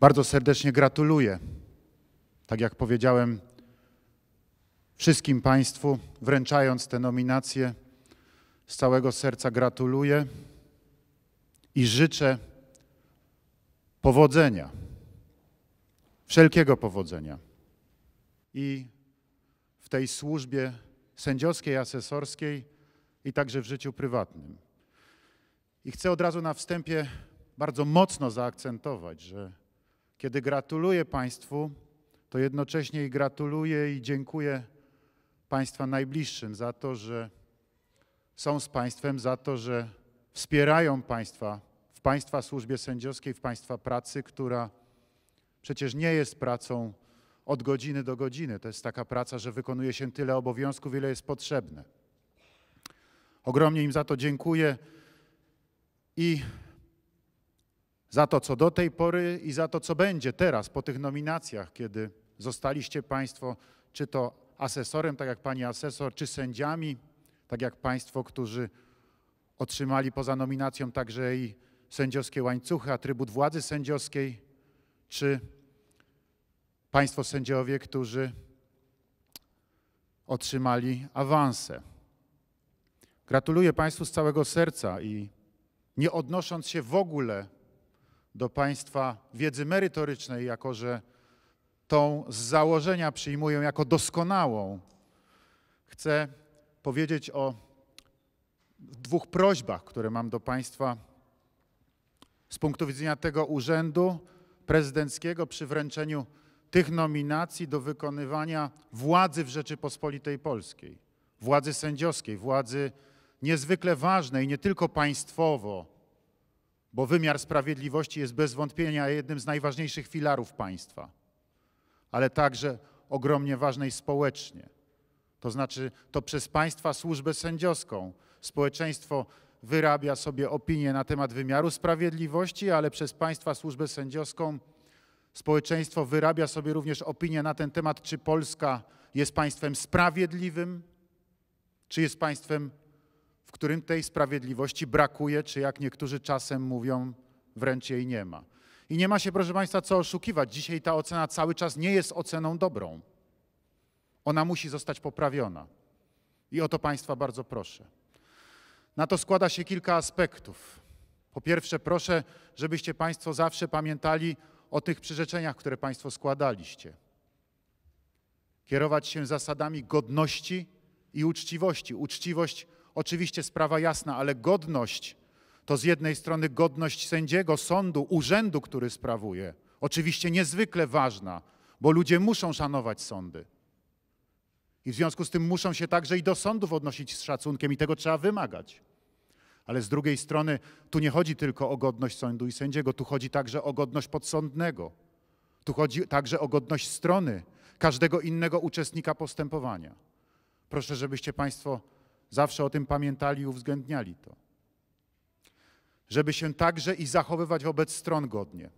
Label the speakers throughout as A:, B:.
A: Bardzo serdecznie gratuluję, tak jak powiedziałem, wszystkim Państwu, wręczając te nominacje. Z całego serca gratuluję i życzę powodzenia, wszelkiego powodzenia. I w tej służbie sędziowskiej, asesorskiej i także w życiu prywatnym. I chcę od razu na wstępie bardzo mocno zaakcentować, że kiedy gratuluję Państwu, to jednocześnie i gratuluję i dziękuję Państwa najbliższym za to, że są z Państwem, za to, że wspierają Państwa w Państwa służbie sędziowskiej, w Państwa pracy, która przecież nie jest pracą od godziny do godziny. To jest taka praca, że wykonuje się tyle obowiązków, ile jest potrzebne. Ogromnie im za to dziękuję i za to, co do tej pory i za to, co będzie teraz po tych nominacjach, kiedy zostaliście Państwo czy to asesorem, tak jak Pani asesor, czy sędziami, tak jak Państwo, którzy otrzymali poza nominacją także i sędziowskie łańcuchy, atrybut władzy sędziowskiej, czy Państwo sędziowie, którzy otrzymali awanse. Gratuluję Państwu z całego serca i nie odnosząc się w ogóle do Państwa wiedzy merytorycznej, jako że tą z założenia przyjmuję jako doskonałą, chcę powiedzieć o dwóch prośbach, które mam do Państwa z punktu widzenia tego urzędu prezydenckiego przy wręczeniu tych nominacji do wykonywania władzy w Rzeczypospolitej Polskiej, władzy sędziowskiej, władzy niezwykle ważnej, nie tylko państwowo, bo wymiar sprawiedliwości jest bez wątpienia jednym z najważniejszych filarów państwa, ale także ogromnie ważnej społecznie. To znaczy, to przez państwa służbę sędziowską społeczeństwo wyrabia sobie opinię na temat wymiaru sprawiedliwości, ale przez państwa służbę sędziowską społeczeństwo wyrabia sobie również opinię na ten temat, czy Polska jest państwem sprawiedliwym, czy jest państwem w którym tej sprawiedliwości brakuje, czy jak niektórzy czasem mówią, wręcz jej nie ma. I nie ma się, proszę Państwa, co oszukiwać. Dzisiaj ta ocena cały czas nie jest oceną dobrą. Ona musi zostać poprawiona. I o to Państwa bardzo proszę. Na to składa się kilka aspektów. Po pierwsze, proszę, żebyście Państwo zawsze pamiętali o tych przyrzeczeniach, które Państwo składaliście. Kierować się zasadami godności i uczciwości. Uczciwość Oczywiście sprawa jasna, ale godność to z jednej strony godność sędziego, sądu, urzędu, który sprawuje. Oczywiście niezwykle ważna, bo ludzie muszą szanować sądy. I w związku z tym muszą się także i do sądów odnosić z szacunkiem i tego trzeba wymagać. Ale z drugiej strony tu nie chodzi tylko o godność sądu i sędziego, tu chodzi także o godność podsądnego. Tu chodzi także o godność strony, każdego innego uczestnika postępowania. Proszę, żebyście Państwo zawsze o tym pamiętali i uwzględniali to. Żeby się także i zachowywać wobec stron godnie.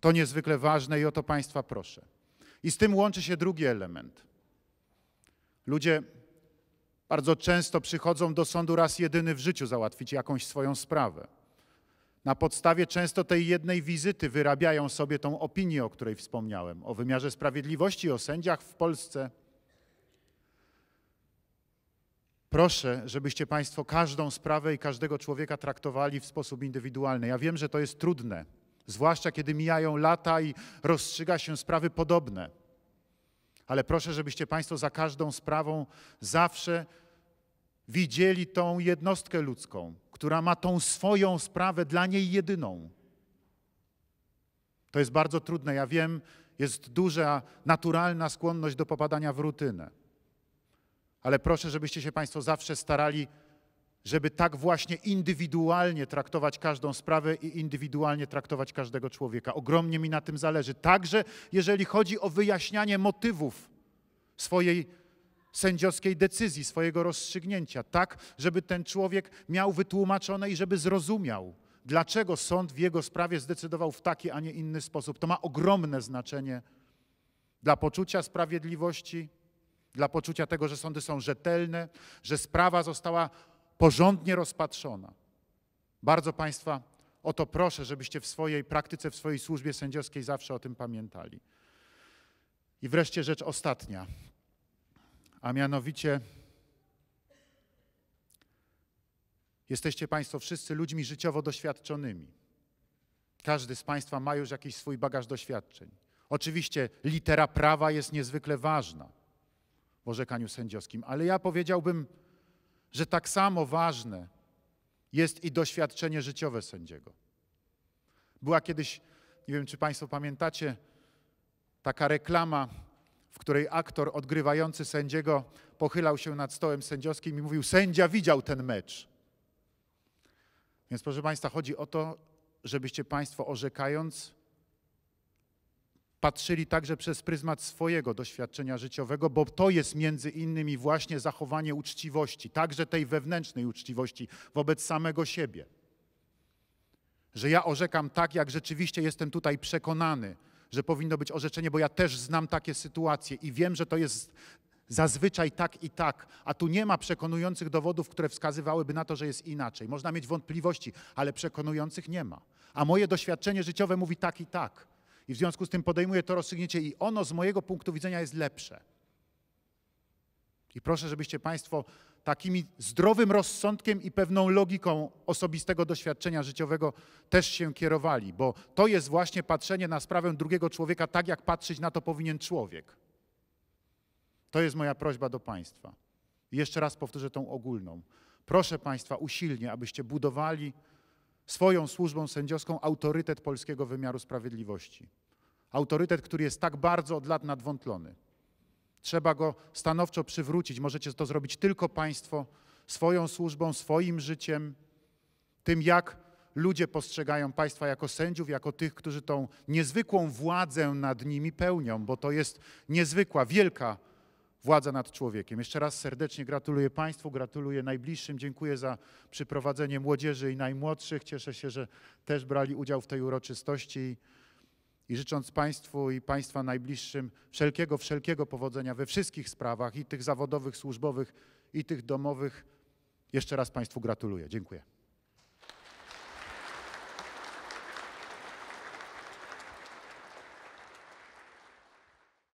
A: To niezwykle ważne i o to Państwa proszę. I z tym łączy się drugi element. Ludzie bardzo często przychodzą do sądu raz jedyny w życiu załatwić jakąś swoją sprawę. Na podstawie często tej jednej wizyty wyrabiają sobie tą opinię, o której wspomniałem, o wymiarze sprawiedliwości, o sędziach w Polsce – Proszę, żebyście Państwo każdą sprawę i każdego człowieka traktowali w sposób indywidualny. Ja wiem, że to jest trudne, zwłaszcza kiedy mijają lata i rozstrzyga się sprawy podobne. Ale proszę, żebyście Państwo za każdą sprawą zawsze widzieli tą jednostkę ludzką, która ma tą swoją sprawę dla niej jedyną. To jest bardzo trudne. Ja wiem, jest duża naturalna skłonność do popadania w rutynę. Ale proszę, żebyście się Państwo zawsze starali, żeby tak właśnie indywidualnie traktować każdą sprawę i indywidualnie traktować każdego człowieka. Ogromnie mi na tym zależy. Także jeżeli chodzi o wyjaśnianie motywów swojej sędziowskiej decyzji, swojego rozstrzygnięcia, tak, żeby ten człowiek miał wytłumaczone i żeby zrozumiał, dlaczego sąd w jego sprawie zdecydował w taki, a nie inny sposób. To ma ogromne znaczenie dla poczucia sprawiedliwości, dla poczucia tego, że sądy są rzetelne, że sprawa została porządnie rozpatrzona. Bardzo Państwa o to proszę, żebyście w swojej praktyce, w swojej służbie sędziowskiej zawsze o tym pamiętali. I wreszcie rzecz ostatnia, a mianowicie jesteście Państwo wszyscy ludźmi życiowo doświadczonymi. Każdy z Państwa ma już jakiś swój bagaż doświadczeń. Oczywiście litera prawa jest niezwykle ważna w orzekaniu sędziowskim. Ale ja powiedziałbym, że tak samo ważne jest i doświadczenie życiowe sędziego. Była kiedyś, nie wiem czy Państwo pamiętacie, taka reklama, w której aktor odgrywający sędziego pochylał się nad stołem sędziowskim i mówił: Sędzia widział ten mecz. Więc proszę Państwa, chodzi o to, żebyście Państwo orzekając patrzyli także przez pryzmat swojego doświadczenia życiowego, bo to jest między innymi właśnie zachowanie uczciwości, także tej wewnętrznej uczciwości wobec samego siebie. Że ja orzekam tak, jak rzeczywiście jestem tutaj przekonany, że powinno być orzeczenie, bo ja też znam takie sytuacje i wiem, że to jest zazwyczaj tak i tak, a tu nie ma przekonujących dowodów, które wskazywałyby na to, że jest inaczej. Można mieć wątpliwości, ale przekonujących nie ma. A moje doświadczenie życiowe mówi tak i tak i w związku z tym podejmuję to rozstrzygnięcie i ono z mojego punktu widzenia jest lepsze. I proszę, żebyście Państwo takimi zdrowym rozsądkiem i pewną logiką osobistego doświadczenia życiowego też się kierowali, bo to jest właśnie patrzenie na sprawę drugiego człowieka tak, jak patrzeć na to powinien człowiek. To jest moja prośba do Państwa. I jeszcze raz powtórzę tą ogólną. Proszę Państwa usilnie, abyście budowali swoją służbą sędziowską autorytet polskiego wymiaru sprawiedliwości. Autorytet, który jest tak bardzo od lat nadwątlony. Trzeba go stanowczo przywrócić. Możecie to zrobić tylko państwo swoją służbą, swoim życiem, tym jak ludzie postrzegają państwa jako sędziów, jako tych, którzy tą niezwykłą władzę nad nimi pełnią, bo to jest niezwykła, wielka władza nad człowiekiem. Jeszcze raz serdecznie gratuluję Państwu, gratuluję najbliższym, dziękuję za przyprowadzenie młodzieży i najmłodszych. Cieszę się, że też brali udział w tej uroczystości i życząc Państwu i Państwa najbliższym wszelkiego, wszelkiego powodzenia we wszystkich sprawach, i tych zawodowych, służbowych, i tych domowych, jeszcze raz Państwu gratuluję. Dziękuję.